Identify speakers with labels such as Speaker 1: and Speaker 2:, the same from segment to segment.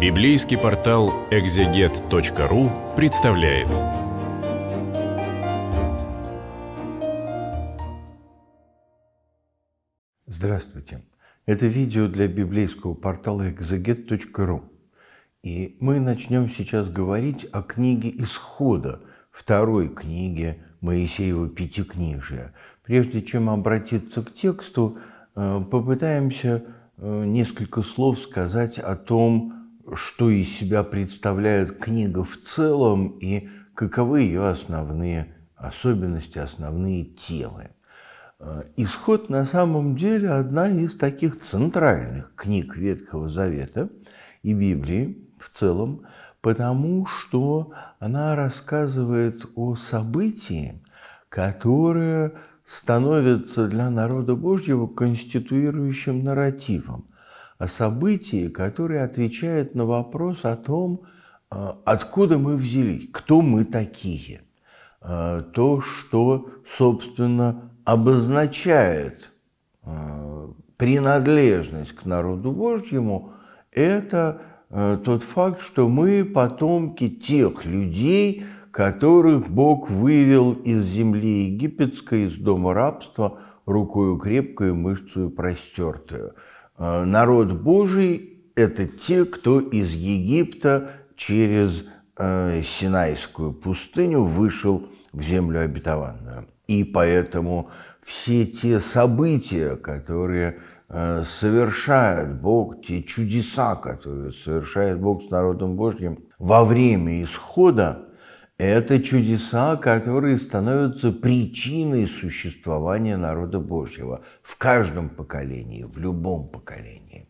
Speaker 1: Библейский портал экзегет.ру представляет. Здравствуйте. Это видео для библейского портала экзегет.ру. И мы начнем сейчас говорить о книге Исхода, второй книге Моисеева Пятикнижия. Прежде чем обратиться к тексту, э, попытаемся э, несколько слов сказать о том, что из себя представляет книга в целом и каковы ее основные особенности, основные темы. Э, исход на самом деле одна из таких центральных книг Ветхого Завета и Библии в целом, потому что она рассказывает о событии, которое становится для народа Божьего конституирующим нарративом – о событии, которые отвечают на вопрос о том, а, откуда мы взялись, кто мы такие. А, то, что, собственно, обозначает а, принадлежность к народу Божьему, это тот факт, что мы потомки тех людей, которых Бог вывел из земли египетской, из дома рабства, рукою крепкую, мышцу простертую. Э, народ Божий – это те, кто из Египта через э, Синайскую пустыню вышел в землю обетованную. И поэтому все те события, которые э, совершает Бог, те чудеса, которые совершает Бог с народом Божьим во время исхода, это чудеса, которые становятся причиной существования народа Божьего в каждом поколении, в любом поколении.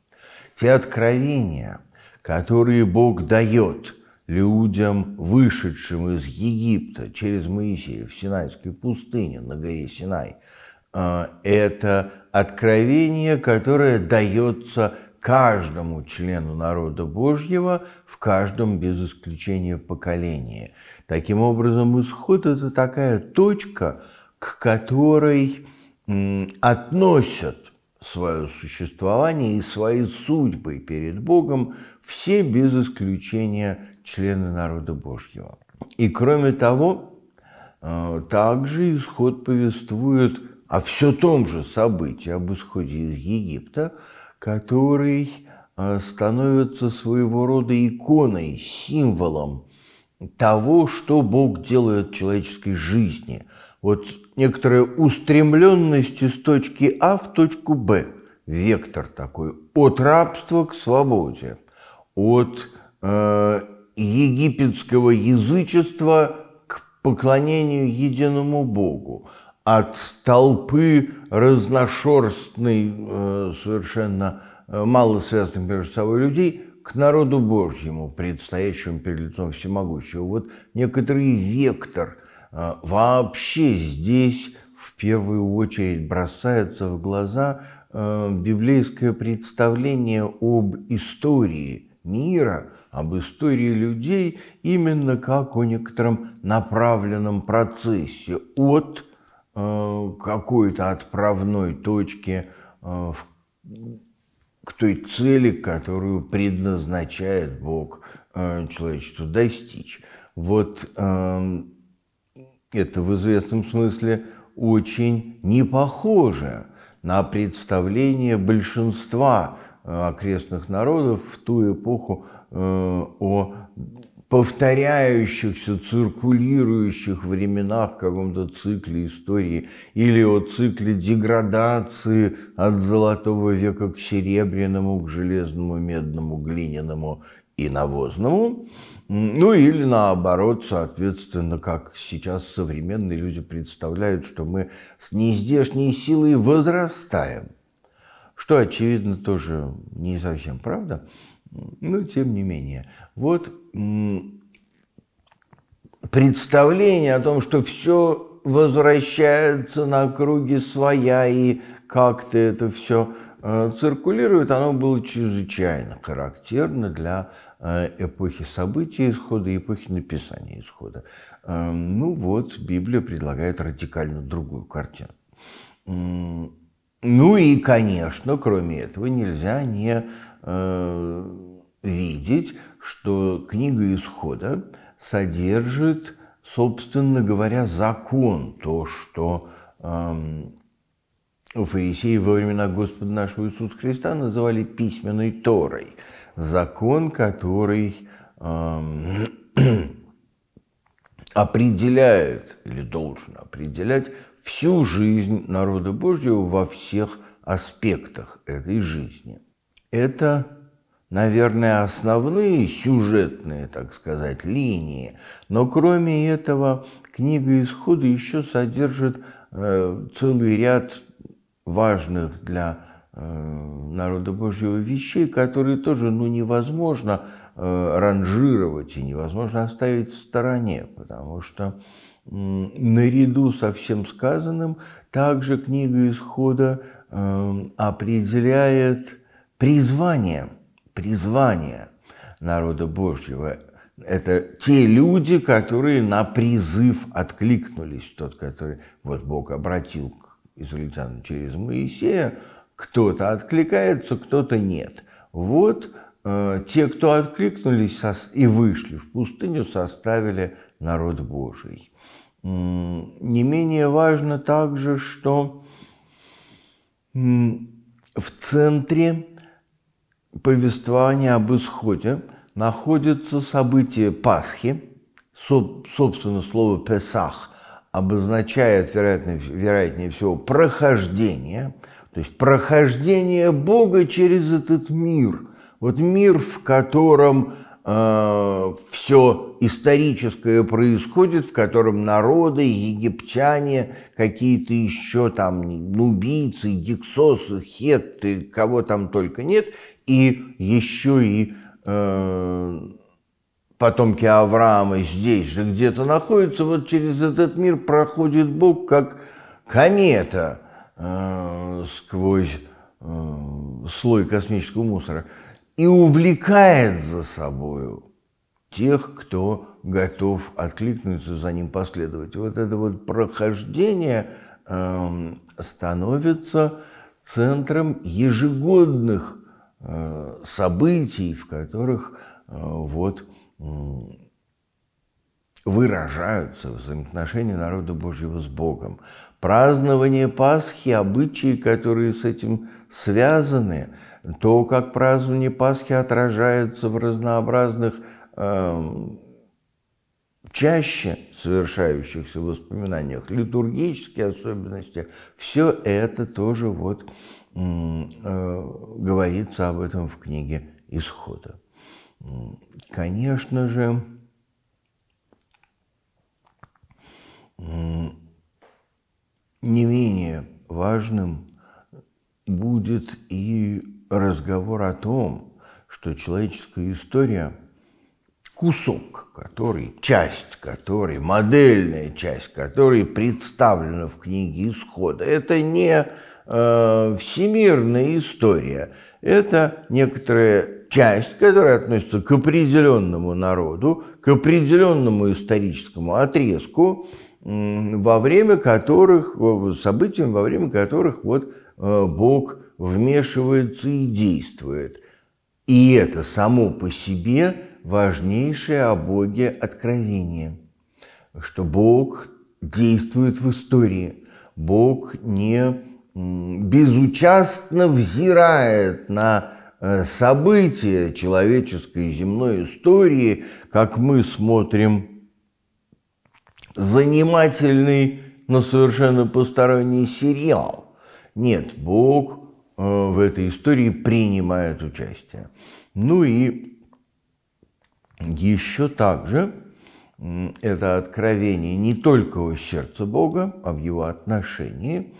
Speaker 1: Те откровения, которые Бог дает людям, вышедшим из Египта через Моисея в Синайской пустыне на горе Синай, э, это откровение, которое дается каждому члену народа Божьего в каждом без исключения поколении. Таким образом, исход – это такая точка, к которой относят свое существование и свои судьбы перед Богом все без исключения члены народа Божьего. И кроме того, э, также исход повествует о все том же событии, об исходе из Египта, который э, становится своего рода иконой, символом того, что Бог делает в человеческой жизни. Вот некоторая устремленность из точки А в точку Б. Вектор такой. От рабства к свободе. От э, египетского язычества к поклонению единому Богу. От толпы разношерстной, э, совершенно э, мало связанных между собой людей к народу Божьему, предстоящему перед лицом всемогущего. Вот некоторый вектор а, вообще здесь в первую очередь бросается в глаза а, библейское представление об истории мира, об истории людей именно как о некотором направленном процессе от а, какой-то отправной точки в к той цели, которую предназначает Бог э, человечеству достичь. Вот эм, это в известном смысле очень не похоже на представление большинства э, окрестных народов в ту эпоху э, о повторяющихся, циркулирующих временах в каком-то цикле истории или о цикле деградации от золотого века к серебряному, к железному, медному, глиняному и навозному, ну или наоборот, соответственно, как сейчас современные люди представляют, что мы с нездешней силой возрастаем, что, очевидно, тоже не совсем правда – но ну, тем не менее. Вот представление о том, что все возвращается на круги своя и как-то это все э, циркулирует, оно было чрезвычайно характерно для э, эпохи событий исхода, и эпохи написания исхода. Э, ну вот, Библия предлагает радикально другую картину. Ну и, конечно, кроме этого, нельзя не Э, видеть, что книга исхода содержит, собственно говоря, закон, то, что у эм, фарисеев во времена Господа нашего Иисуса Христа называли письменной Торой, закон, который эм, определяет или должен определять всю жизнь народа Божьего во всех аспектах этой жизни. Это, наверное, основные сюжетные, так сказать, линии. Но кроме этого, книга исхода еще содержит э, целый ряд важных для э, народа Божьего вещей, которые тоже ну, невозможно э, ранжировать и невозможно оставить в стороне, потому что наряду со всем сказанным также книга Исхода э, определяет призвание, призвание народа Божьего – это те люди, которые на призыв откликнулись, тот, который вот Бог обратил к израильтянам через Моисея, кто-то откликается, кто-то нет. Вот э, те, кто откликнулись и вышли в пустыню, составили народ Божий. Не менее важно также, что в центре повествования об исходе находится событие Пасхи, собственно, слово «песах» обозначает, вероятно, вероятнее всего, прохождение, то есть прохождение Бога через этот мир, вот мир, в котором Э, все историческое происходит, в котором народы, египтяне, какие-то еще там нубийцы, гексосы, хетты, кого там только нет, и еще и э, потомки Авраама здесь же где-то находятся, вот через этот мир проходит Бог как комета э, сквозь э, слой космического мусора и увлекает за собою тех, кто готов откликнуться за ним последовать. Вот это вот прохождение э, становится центром ежегодных э, событий, в которых э, вот э, выражаются взаимоотношения народа Божьего с Богом празднование Пасхи, обычаи, которые с этим связаны, то, как празднование Пасхи отражается в разнообразных эм, чаще совершающихся воспоминаниях, литургические особенности, все это тоже вот э, говорится об этом в книге Исхода. Конечно же, не менее важным будет и разговор о том, что человеческая история – кусок, который, часть который модельная часть которой представлена в книге «Исхода». Это не э, всемирная история, это некоторая часть, которая относится к определенному народу, к определенному историческому отрезку, во время которых, событиям, во время которых вот э, Бог вмешивается и действует. И это само по себе важнейшее о Боге откровение, что Бог действует в истории, Бог не безучастно взирает на э, события человеческой земной истории, как мы смотрим занимательный, но совершенно посторонний сериал. Нет, Бог э, в этой истории принимает участие. Ну и еще также это откровение не только о сердце Бога, об а его отношении,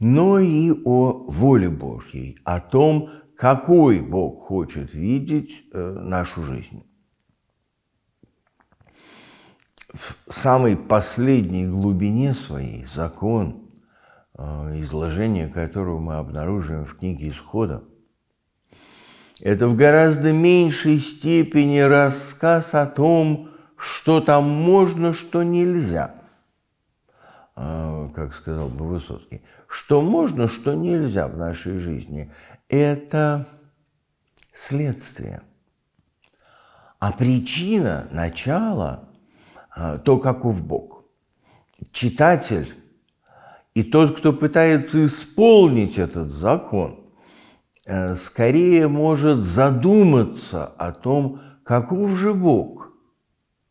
Speaker 1: но и о воле Божьей, о том, какой Бог хочет видеть э, нашу жизнь в самой последней глубине своей закон, э, изложение которого мы обнаруживаем в книге Исхода, это в гораздо меньшей степени рассказ о том, что там можно, что нельзя. А, как сказал бы Высоцкий, что можно, что нельзя в нашей жизни. Это следствие. А причина, начало – а, то, каков Бог. Читатель и тот, кто пытается исполнить этот закон, э, скорее может задуматься о том, каков же Бог,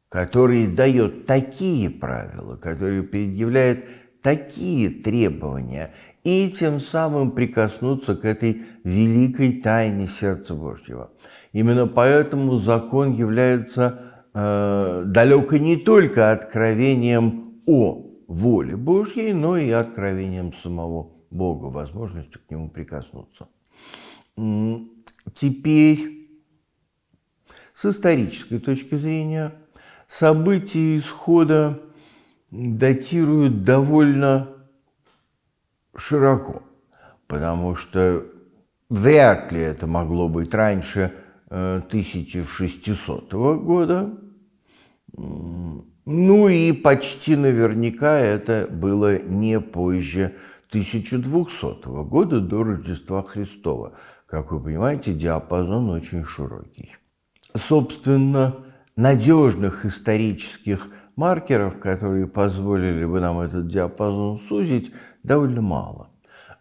Speaker 1: который дает такие правила, который предъявляет такие требования, и тем самым прикоснуться к этой великой тайне сердца Божьего. Именно поэтому закон является Э, далеко не только откровением о воле Божьей, но и откровением самого Бога, возможностью к нему прикоснуться. Теперь с исторической точки зрения события исхода датируют довольно широко, потому что вряд ли это могло быть раньше – 1600 года. Ну и почти наверняка это было не позже 1200 года до Рождества Христова. Как вы понимаете, диапазон очень широкий. Собственно, надежных исторических маркеров, которые позволили бы нам этот диапазон сузить, довольно мало.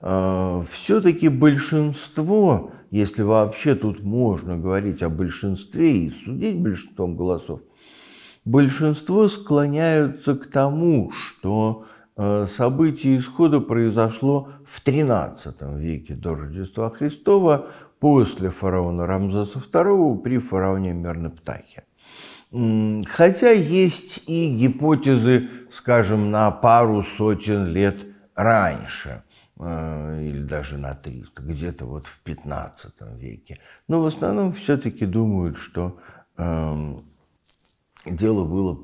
Speaker 1: А, все-таки большинство, если вообще тут можно говорить о большинстве и судить большинством голосов, большинство склоняются к тому, что э, событие исхода произошло в XIII веке до Рождества Христова после фараона Рамзеса II при фараоне Мернептахе. Хотя есть и гипотезы, скажем, на пару сотен лет раньше – Э, или даже на 300, где-то вот в 15 веке. Но в основном все-таки думают, что э, дело было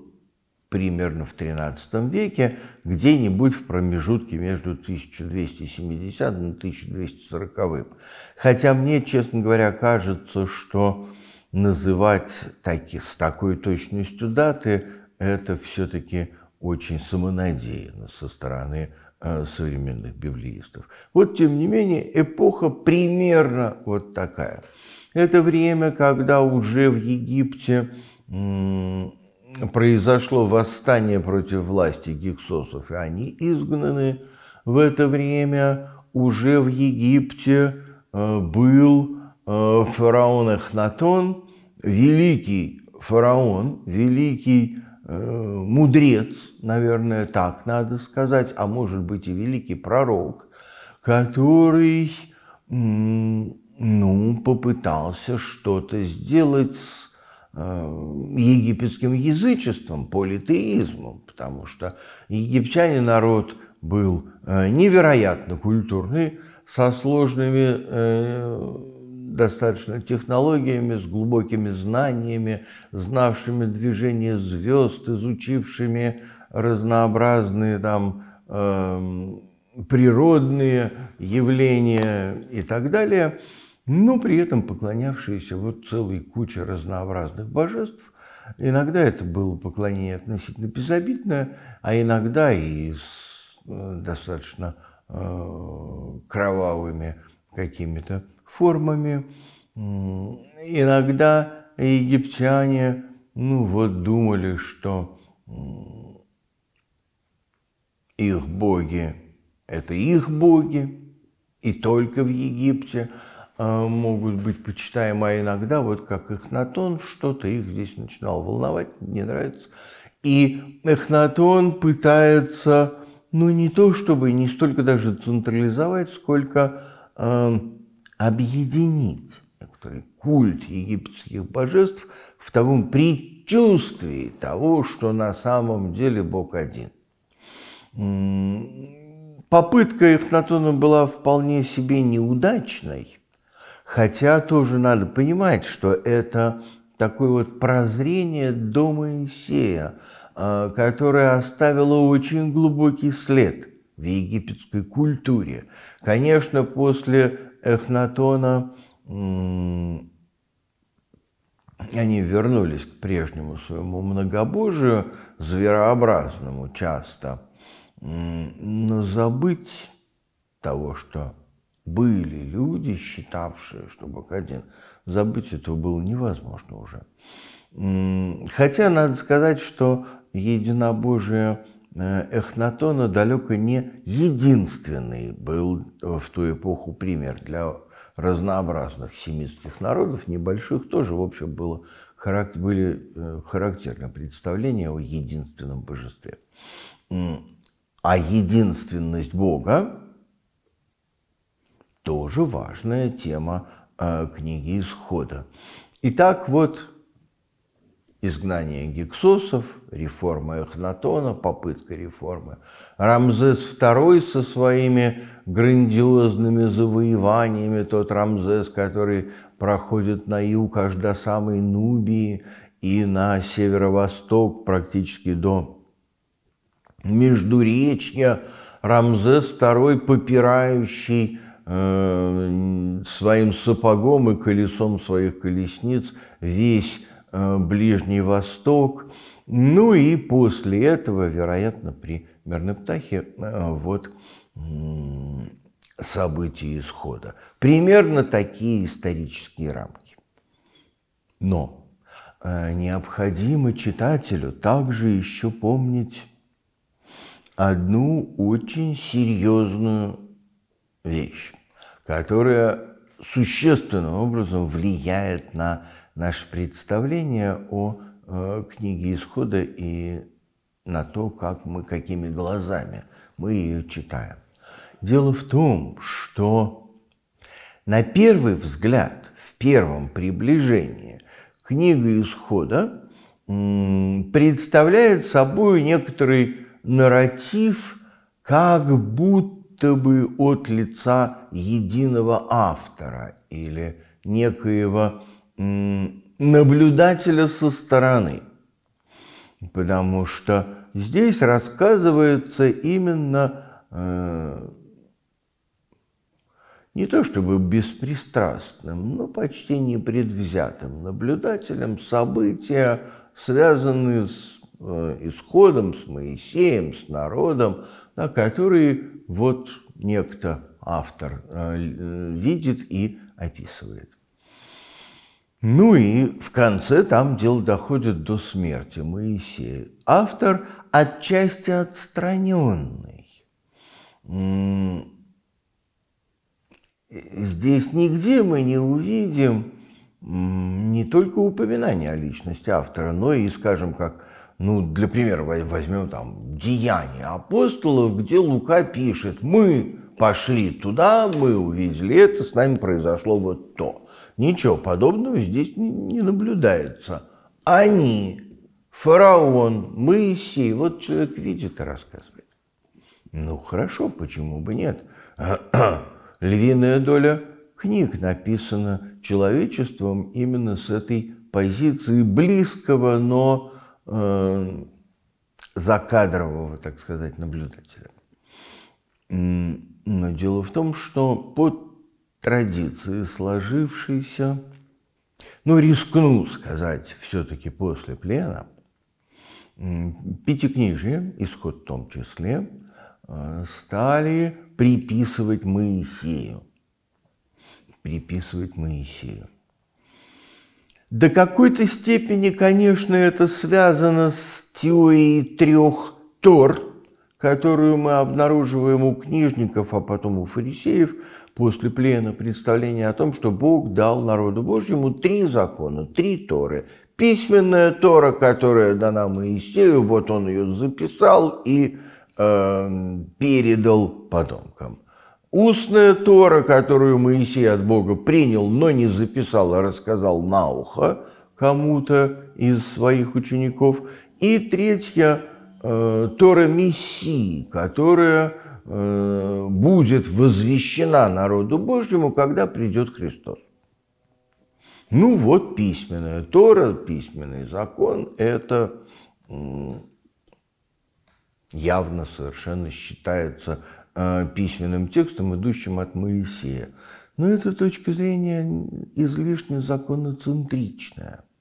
Speaker 1: примерно в 13 веке, где-нибудь в промежутке между 1270 и 1240. Хотя мне, честно говоря, кажется, что называть таки, с такой точностью даты это все-таки очень самонадеянно со стороны Э, современных библеистов. Вот, тем не менее, эпоха примерно вот такая. Это время, когда уже в Египте произошло восстание против власти гиксосов, и они изгнаны. В это время уже в Египте э, был э, фараон Эхнатон, великий фараон, великий Э, мудрец, наверное, так надо сказать, а может быть и великий пророк, который ну, попытался что-то сделать с э, египетским язычеством, политеизмом, потому что египтяне народ был э, невероятно культурный, со сложными достаточно технологиями, с глубокими знаниями, знавшими движение звезд, изучившими разнообразные там э, природные явления и так далее, но при этом поклонявшиеся вот целой куче разнообразных божеств. Иногда это было поклонение относительно безобидное, а иногда и с э, достаточно э, кровавыми какими-то формами. Иногда египтяне, ну вот, думали, что их боги – это их боги, и только в Египте а, могут быть почитаемы, а иногда, вот как Эхнатон, что-то их здесь начинал волновать, не нравится. И Эхнатон пытается, ну не то чтобы не столько даже централизовать, сколько э, объединить некоторый культ египетских божеств в таком предчувствии того, что на самом деле Бог один. Попытка Эхнатона была вполне себе неудачной, хотя тоже надо понимать, что это такое вот прозрение до Моисея, а, которое оставило очень глубокий след в египетской культуре. Конечно, после Эхнатона они вернулись к прежнему своему многобожию, зверообразному часто, но забыть того, что были люди, считавшие, что один, забыть этого было невозможно уже. Хотя надо сказать, что единобожие – Э, Эхнатона далеко не единственный был э, в ту эпоху пример для разнообразных семитских народов, небольших тоже, в общем, было, были э, характерные представления о единственном божестве. А единственность Бога – тоже важная тема книги Исхода. Итак, вот изгнание гексосов, реформа Эхнатона, попытка реформы. Рамзес II со своими грандиозными завоеваниями, тот Рамзес, который проходит на юг аж до самой Нубии и на северо-восток практически до Междуречья, Рамзес II, попирающий э, своим сапогом и колесом своих колесниц весь Э, Ближний Восток. Ну и после этого, вероятно, при мирной птахе э, вот события исхода. Примерно такие исторические рамки. Но э, необходимо читателю также еще помнить одну очень серьезную вещь, которая существенным образом влияет на наше представление о э, книге Исхода и на то, как мы, какими глазами мы ее читаем. Дело в том, что на первый взгляд, в первом приближении, книга Исхода представляет собой некоторый нарратив, как будто бы от лица единого автора или некоего наблюдателя со стороны, потому что здесь рассказывается именно э, не то чтобы беспристрастным, но почти непредвзятым наблюдателем события, связанные с э, исходом, с Моисеем, с народом, на которые вот некто автор э, видит и описывает. Ну и в конце там дело доходит до смерти Моисея. Автор отчасти отстраненный. Здесь нигде мы не увидим не только упоминания о личности автора, но и, скажем, как, ну, для примера возьмем там «Деяния апостолов», где Лука пишет «Мы, пошли туда, мы увидели это, с нами произошло вот то. Ничего подобного здесь не, не наблюдается. Они, фараон, Моисей, вот человек видит и рассказывает. Ну хорошо, почему бы нет? Львиная доля книг написана человечеством именно с этой позиции близкого, но э, закадрового, так сказать, наблюдателя. Но дело в том, что под традиции сложившейся, ну, рискну сказать все-таки после плена, пятикнижие, исход в том числе, э, стали приписывать Моисею. Приписывать Моисею. До какой-то степени, конечно, это связано с теорией трех Тор, которую мы обнаруживаем у книжников, а потом у фарисеев после плена, представление о том, что Бог дал народу Божьему три закона, три Торы. Письменная Тора, которая дана Моисею, вот он ее записал и э, передал потомкам. Устная Тора, которую Моисей от Бога принял, но не записал, а рассказал на ухо кому-то из своих учеников. И третья – Э, Тора Мессии, которая э, будет возвещена народу Божьему, когда придет Христос. Ну вот письменная Тора, письменный закон – это явно совершенно считается э, письменным текстом, идущим от Моисея. Но эта точка зрения излишне законоцентричная –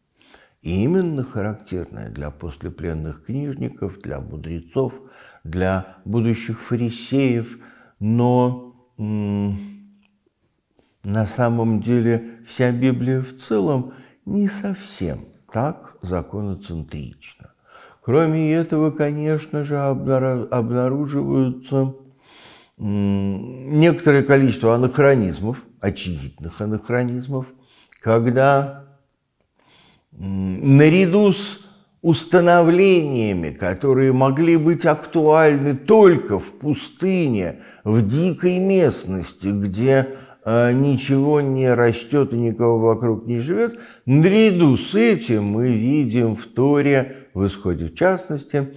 Speaker 1: и именно характерное для послепленных книжников, для мудрецов, для будущих фарисеев, но на самом деле вся Библия в целом не совсем так законоцентрична. Кроме этого, конечно же, обнаруживаются некоторое количество анахронизмов, очевидных анахронизмов, когда наряду с установлениями, которые могли быть актуальны только в пустыне, в дикой местности, где э, ничего не растет и никого вокруг не живет. Наряду с этим мы видим в Торе, в исходе в частности,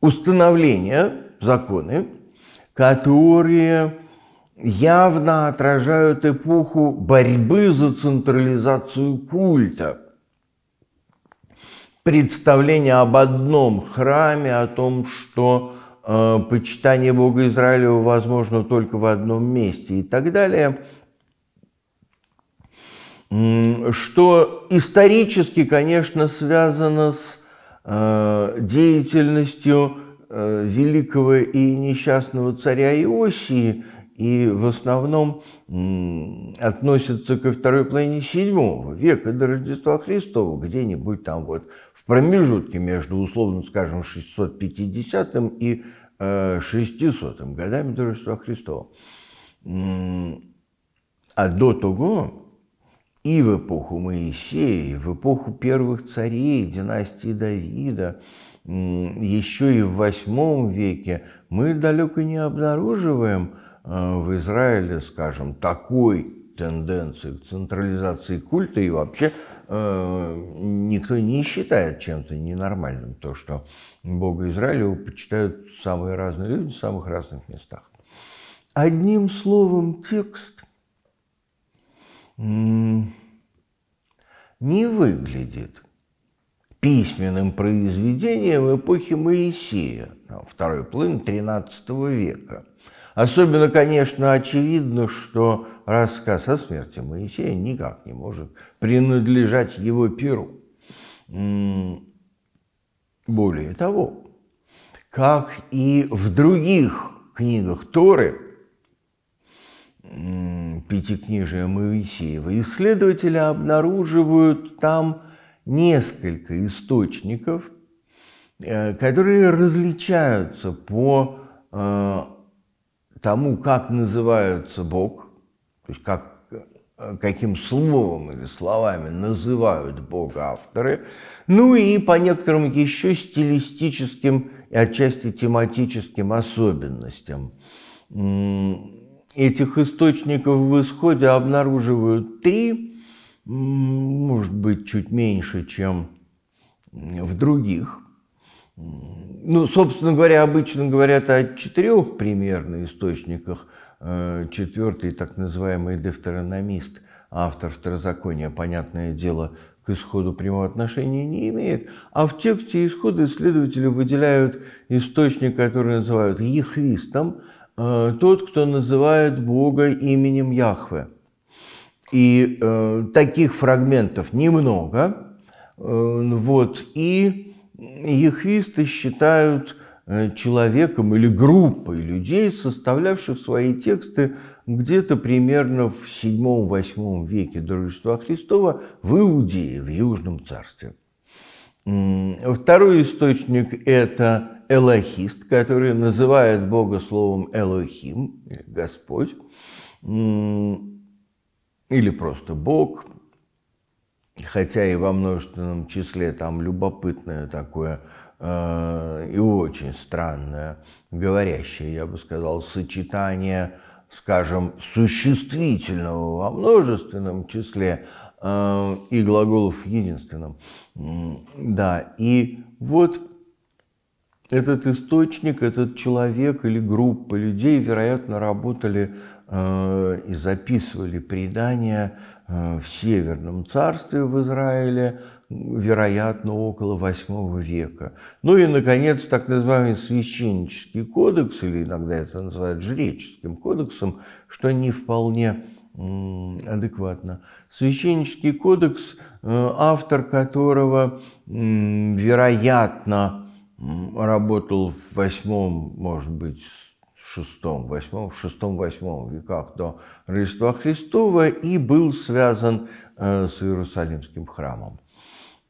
Speaker 1: установления, законы, которые явно отражают эпоху борьбы за централизацию культа. Представление об одном храме, о том, что э, почитание Бога Израилю возможно только в одном месте и так далее, что исторически, конечно, связано с э, деятельностью э, великого и несчастного царя Иосии – и в основном относятся ко второй половине VII века до Рождества Христова, где-нибудь там вот в промежутке между, условно скажем, 650 и 600 э, годами до Рождества Христова. А до того и в эпоху Моисея, и в эпоху первых царей, династии Давида, еще и в VIII веке мы далеко не обнаруживаем – Э, в Израиле, скажем, такой тенденции к централизации культа и вообще э, никто не считает чем-то ненормальным то, что Бога Израиля почитают самые разные люди в самых разных местах. Одним словом, текст не выглядит письменным произведением эпохи Моисея, второй половины XIII века – Особенно, конечно, очевидно, что рассказ о смерти Моисея никак не может принадлежать его перу. Более того, как и в других книгах Торы, пятикнижия Моисеева, исследователи обнаруживают там несколько источников, э, которые различаются по э, тому, как называются Бог, то есть как, каким словом или словами называют Бога авторы, ну и по некоторым еще стилистическим и отчасти тематическим особенностям. Этих источников в исходе обнаруживают три, может быть, чуть меньше, чем в других ну, собственно говоря, обычно говорят о четырех примерно источниках. Э, Четвертый, так называемый дефтерономист, автор второзакония, понятное дело, к исходу прямого отношения не имеет. А в тексте исхода исследователи выделяют источник, который называют Ехвистом, э, тот, кто называет Бога именем Яхве. И э, таких фрагментов немного. Э, вот, и Ехисты считают э, человеком или группой людей, составлявших свои тексты где-то примерно в 7-8 веке до Рождества Христова в Иудее, в Южном царстве. Второй источник – это элохист, который называет Бога словом Элохим, Господь, или просто Бог, хотя и во множественном числе там любопытное такое э, и очень странное, говорящее, я бы сказал, сочетание, скажем, существительного во множественном числе э, и глаголов в единственном. Да, и вот этот источник, этот человек или группа людей, вероятно, работали э, и записывали предания э, в Северном царстве в Израиле, вероятно, около VIII века. Ну и, наконец, так называемый священнический кодекс, или иногда это называют жреческим кодексом, что не вполне адекватно. Священнический кодекс, э, автор которого, вероятно, работал в восьмом, может быть, шестом, восьмом, шестом, восьмом веках до Рождества Христова и был связан э, с Иерусалимским храмом.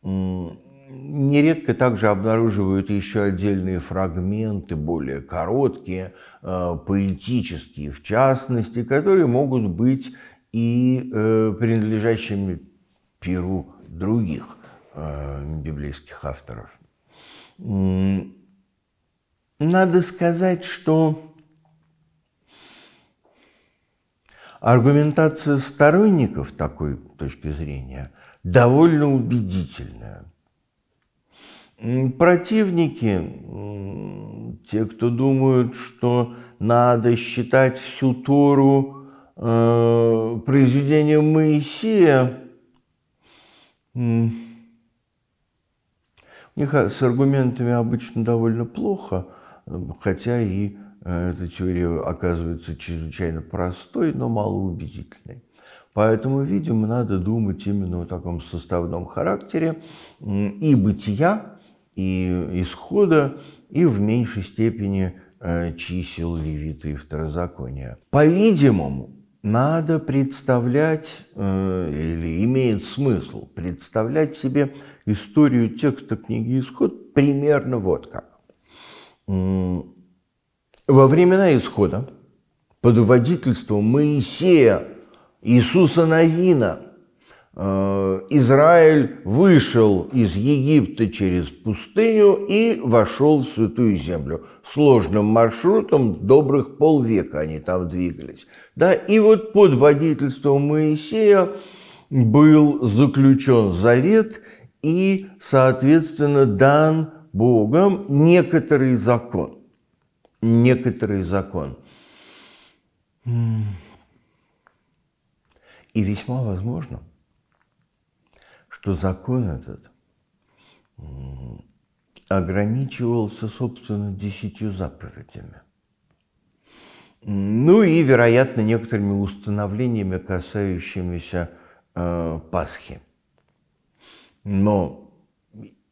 Speaker 1: Нередко также обнаруживают еще отдельные фрагменты, более короткие, э, поэтические в частности, которые могут быть и э, принадлежащими перу других библейских авторов. Надо сказать, что аргументация сторонников такой точки зрения довольно убедительная. Противники, те, кто думают, что надо считать всю Тору э, произведением Моисея, их э, с аргументами обычно довольно плохо, э, хотя и э, эта теория оказывается чрезвычайно простой, но малоубедительной. Поэтому, видимо, надо думать именно о таком составном характере и бытия, и исхода, и в меньшей степени чисел Левита и Второзакония. По-видимому, надо представлять, э, или имеет смысл представлять себе историю текста книги «Исход» примерно вот как. Во времена Исхода под водительством Моисея Иисуса Навина – Э, Израиль вышел из Египта через пустыню и вошел в Святую Землю. Сложным маршрутом добрых полвека они там двигались. Да, и вот под водительством Моисея был заключен завет и, соответственно, дан Богом некоторый закон. Некоторый закон. И весьма возможно – что закон этот ограничивался, собственно, десятью заповедями. Ну и, вероятно, некоторыми установлениями, касающимися э, Пасхи. Но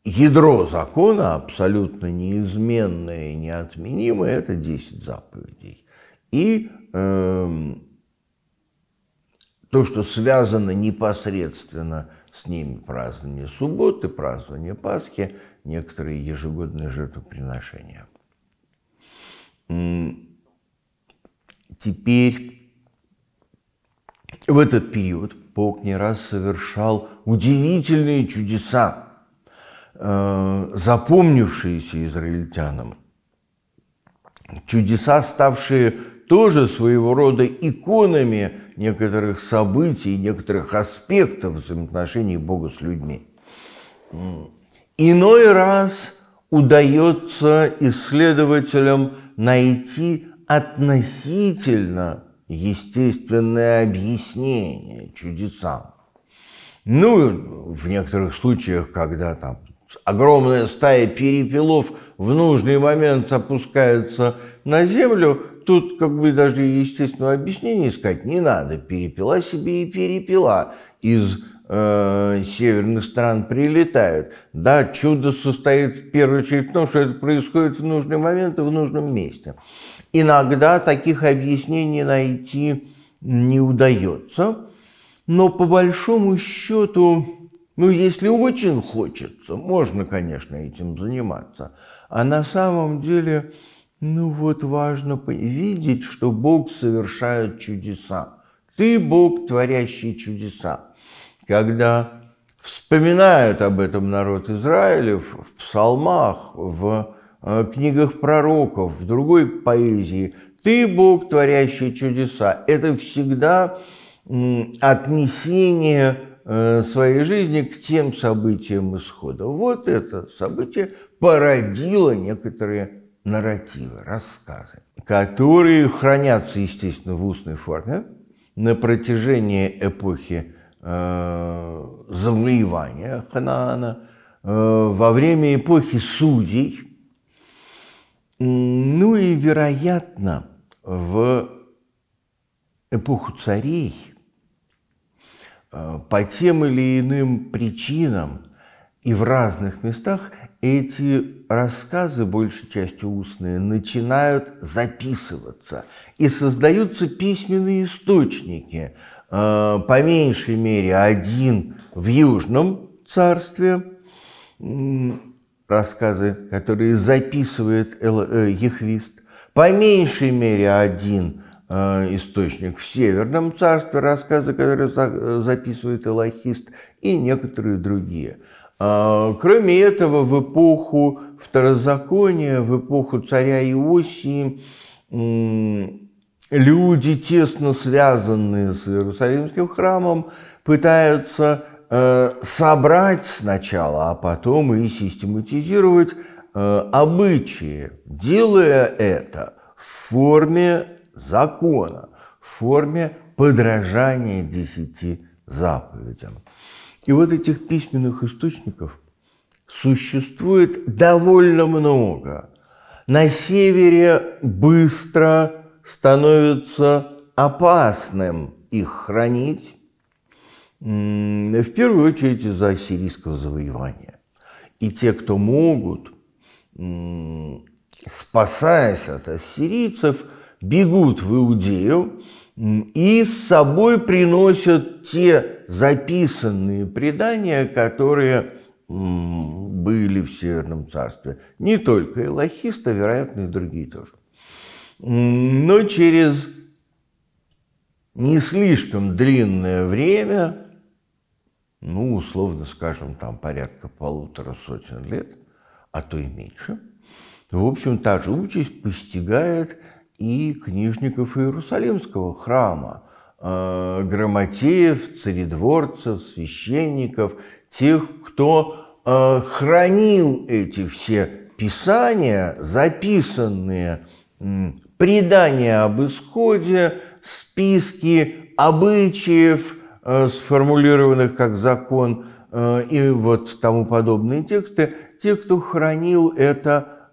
Speaker 1: ядро закона, абсолютно неизменное и неотменимое, это десять заповедей. И э, то, что связано непосредственно с ними празднование субботы, празднование Пасхи, некоторые ежегодные жертвоприношения. Теперь в этот период Бог не раз совершал удивительные чудеса, э, запомнившиеся израильтянам. Чудеса, ставшие тоже своего рода иконами некоторых событий, некоторых аспектов взаимоотношений Бога с людьми. Иной раз удается исследователям найти относительно естественное объяснение чудесам. Ну, в некоторых случаях, когда там огромная стая перепелов в нужный момент опускается на землю, тут как бы даже естественного объяснения искать не надо. Перепела себе и перепела из э, северных стран прилетают. Да, чудо состоит в первую очередь в том, что это происходит в нужный момент и в нужном месте. Иногда таких объяснений найти не удается, но по большому счету ну, если очень хочется, можно, конечно, этим заниматься. А на самом деле, ну вот важно видеть, что Бог совершает чудеса. Ты Бог, творящий чудеса. Когда вспоминают об этом народ Израилев в псалмах, в э, книгах пророков, в другой поэзии. Ты Бог, творящий чудеса. Это всегда отнесение Э, своей жизни к тем событиям исхода. Вот это событие породило некоторые нарративы, рассказы, которые хранятся, естественно, в устной форме на протяжении эпохи э, завоевания Ханаана, э, во время эпохи судей, ну и, вероятно, в эпоху царей – Э, по тем или иным причинам и в разных местах эти рассказы, большей частью устные, начинают записываться. И создаются письменные источники, э, по меньшей мере один в Южном царстве, рассказы, которые записывает Ехвист, э, по меньшей мере один Э, источник в Северном царстве, рассказы, которые записывает Элохист, и некоторые другие. А, кроме этого, в эпоху Второзакония, в эпоху царя Иосии, люди, тесно связанные с Иерусалимским храмом, пытаются э, собрать сначала, а потом и систематизировать э, обычаи, делая это в форме закона в форме подражания десяти заповедям. И вот этих письменных источников существует довольно много. На севере быстро становится опасным их хранить, в первую очередь из-за ассирийского завоевания. И те, кто могут, спасаясь от ассирийцев, бегут в Иудею и с собой приносят те записанные предания, которые были в Северном Царстве. Не только элохисты, а, вероятно, и другие тоже. Но через не слишком длинное время, ну, условно скажем, там порядка полутора сотен лет, а то и меньше, в общем, та же участь постигает и книжников Иерусалимского храма, э, грамотеев, царедворцев, священников, тех, кто э, хранил эти все писания, записанные предания об исходе, списки обычаев, э, сформулированных как закон и вот тому подобные тексты, те, кто хранил это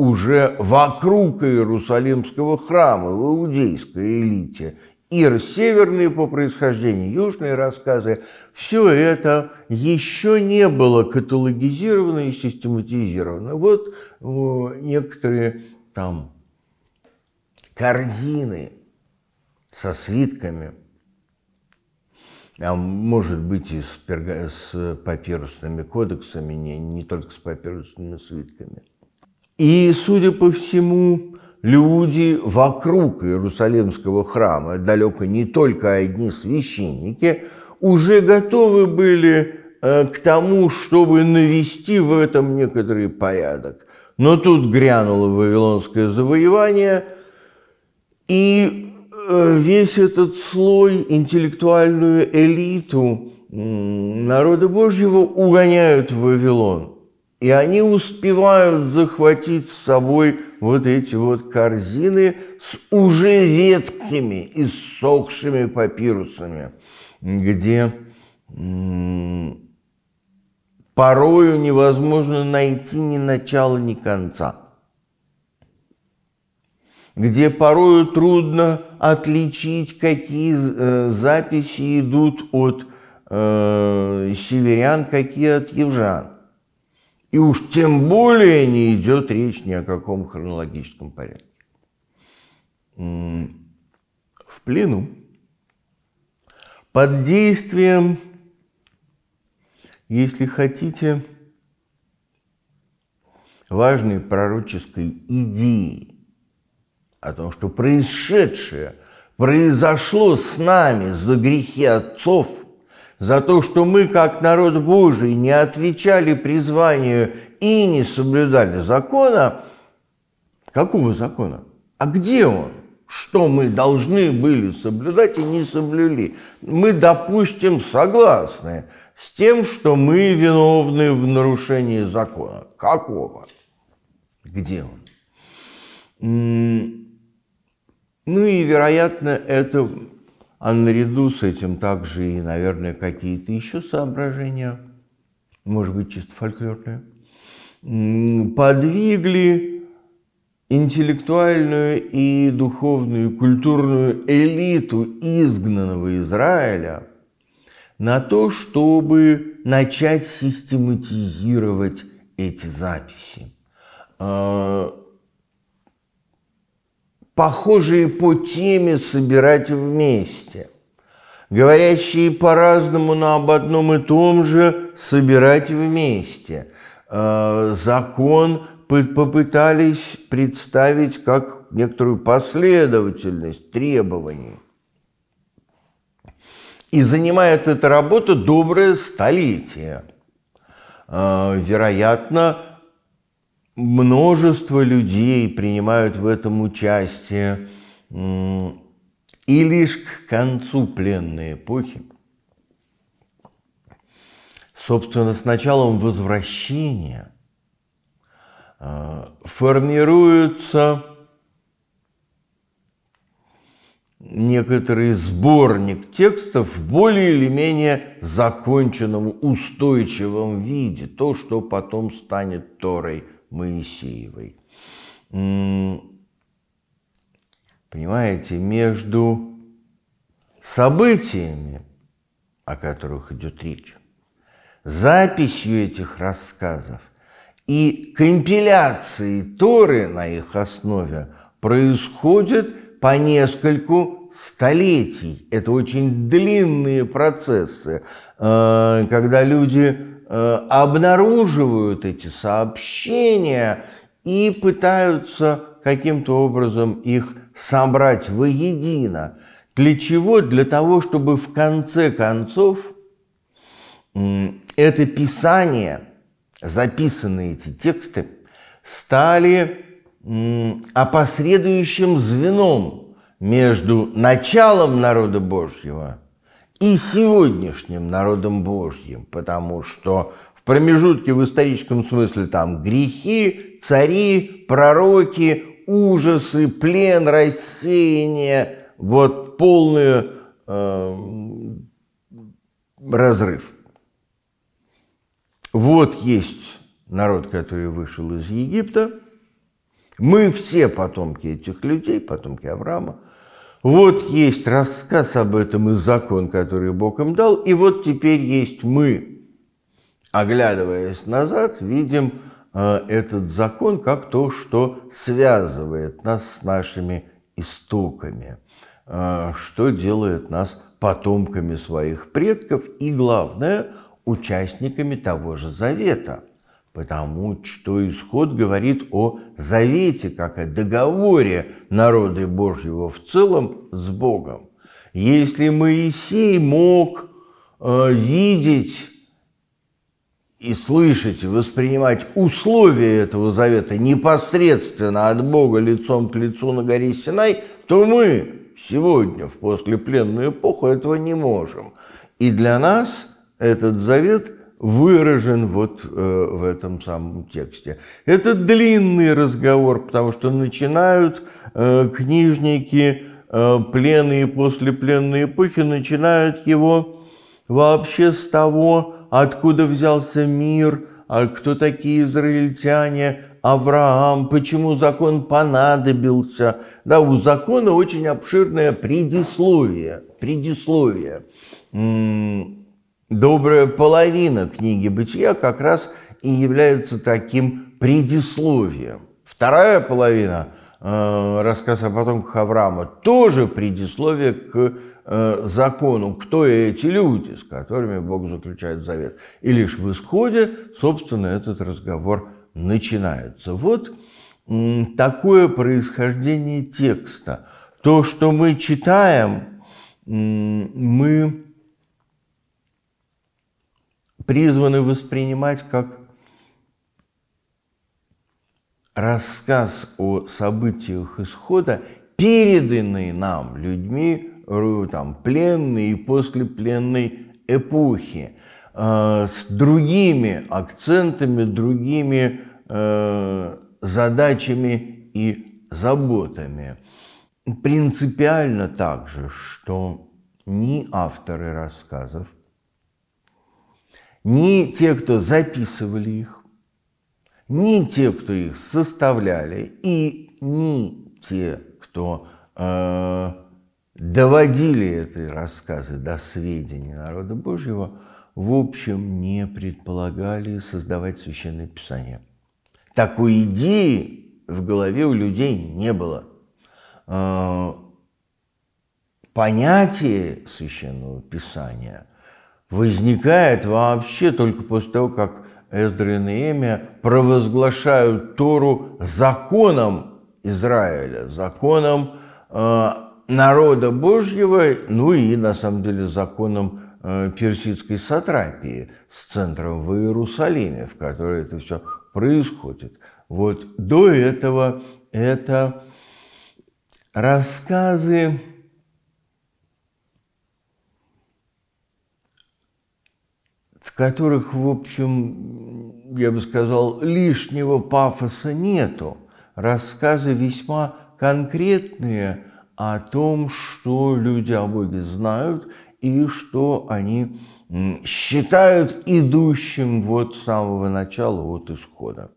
Speaker 1: уже вокруг Иерусалимского храма в иудейской элите. Ир северные по происхождению, южные рассказы, все это еще не было каталогизировано и систематизировано. Вот э, некоторые там корзины со свитками, а может быть и с, перга... с папирусными кодексами, не, не только с папирусными свитками – и, судя по всему, люди вокруг Иерусалимского храма, далеко не только одни священники, уже готовы были э, к тому, чтобы навести в этом некоторый порядок. Но тут грянуло вавилонское завоевание, и э, весь этот слой, интеллектуальную элиту народа Божьего угоняют в Вавилон. И они успевают захватить с собой вот эти вот корзины с уже веткими и сохшими папирусами, где порою невозможно найти ни начала, ни конца, где порою трудно отличить, какие э, записи идут от э, северян, какие от южан. И уж тем более не идет речь ни о каком хронологическом порядке. В плену под действием, если хотите, важной пророческой идеи о том, что происшедшее произошло с нами за грехи отцов – за то, что мы, как народ Божий, не отвечали призванию и не соблюдали закона. Какого закона? А где он? Что мы должны были соблюдать и не соблюли? Мы, допустим, согласны с тем, что мы виновны в нарушении закона. Какого? Где он? Ну и, вероятно, это а наряду с этим также и, наверное, какие-то еще соображения, может быть, чисто фольклорные, подвигли интеллектуальную и духовную, культурную элиту изгнанного Израиля на то, чтобы начать систематизировать эти записи. А, похожие по теме, собирать вместе. Говорящие по-разному, но об одном и том же собирать вместе. Э, закон попытались представить как некоторую последовательность требований. И занимает эта работа доброе столетие. Э, вероятно, множество людей принимают в этом участие, и лишь к концу пленной эпохи, собственно, с началом возвращения, а, формируется некоторый сборник текстов в более или менее законченном, устойчивом виде, то, что потом станет Торой – Моисеевой. Понимаете, между событиями, о которых идет речь, записью этих рассказов и компиляцией Торы на их основе происходит по нескольку столетий. Это очень длинные процессы, э, когда люди Э, обнаруживают эти сообщения и пытаются каким-то образом их собрать воедино. Для чего? Для того, чтобы в конце концов это писание, записанные эти тексты, стали опосредующим звеном между началом народа Божьего – и сегодняшним народом Божьим, потому что в промежутке в историческом смысле там грехи, цари, пророки, ужасы, плен, рассеяние, вот полный э, разрыв. Вот есть народ, который вышел из Египта. Мы все потомки этих людей, потомки Авраама. Вот есть рассказ об этом и закон, который Бог им дал, и вот теперь есть мы. Оглядываясь назад, видим э, этот закон как то, что связывает нас с нашими истоками, э, что делает нас потомками своих предков и, главное, участниками того же завета – потому что исход говорит о завете, как о договоре народа Божьего в целом с Богом. Если Моисей мог э, видеть и слышать, и воспринимать условия этого завета непосредственно от Бога лицом к лицу на горе Синай, то мы сегодня, в послепленную эпоху, этого не можем. И для нас этот завет – выражен вот э, в этом самом тексте. Это длинный разговор, потому что начинают э, книжники э, пленные после пленной эпохи, начинают его вообще с того, откуда взялся мир, а кто такие израильтяне, Авраам, почему закон понадобился. Да, у закона очень обширное предисловие. Предисловие. Добрая половина книги «Бытия» как раз и является таким предисловием. Вторая половина э, рассказ о потомках Авраама тоже предисловие к э, закону, кто эти люди, с которыми Бог заключает завет. И лишь в исходе, собственно, этот разговор начинается. Вот такое происхождение текста. То, что мы читаем, э, мы призваны воспринимать как рассказ о событиях исхода, переданные нам людьми э, там, пленной и послепленной эпохи, э, с другими акцентами, другими э, задачами и заботами. Принципиально также, что ни авторы рассказов, ни те, кто записывали их, ни те, кто их составляли, и ни те, кто э, доводили эти рассказы до сведения народа Божьего, в общем, не предполагали создавать священное писание. Такой идеи в голове у людей не было. Э, понятие священного писания – возникает вообще только после того, как Эздра и Неемия провозглашают Тору законом Израиля, законом э, народа Божьего, ну и на самом деле законом э, персидской сатрапии с центром в Иерусалиме, в которой это все происходит. Вот до этого это рассказы в которых, в общем, я бы сказал, лишнего пафоса нету. Рассказы весьма конкретные о том, что люди о Боге знают и что они считают идущим вот с самого начала, от исхода.